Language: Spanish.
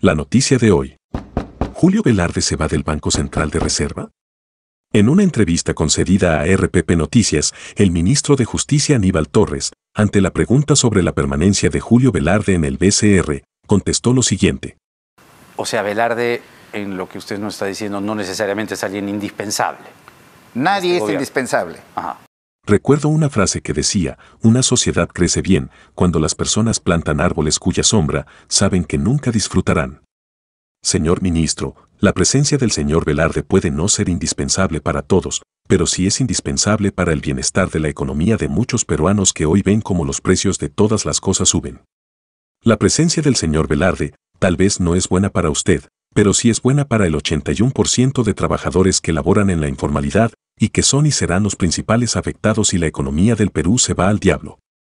La noticia de hoy. ¿Julio Velarde se va del Banco Central de Reserva? En una entrevista concedida a RPP Noticias, el ministro de Justicia Aníbal Torres, ante la pregunta sobre la permanencia de Julio Velarde en el BCR, contestó lo siguiente. O sea, Velarde, en lo que usted nos está diciendo, no necesariamente es alguien indispensable. Nadie este es indispensable. Ajá. Recuerdo una frase que decía, una sociedad crece bien cuando las personas plantan árboles cuya sombra saben que nunca disfrutarán. Señor ministro, la presencia del señor Velarde puede no ser indispensable para todos, pero sí es indispensable para el bienestar de la economía de muchos peruanos que hoy ven como los precios de todas las cosas suben. La presencia del señor Velarde tal vez no es buena para usted, pero sí es buena para el 81% de trabajadores que laboran en la informalidad y que son y serán los principales afectados si la economía del Perú se va al diablo.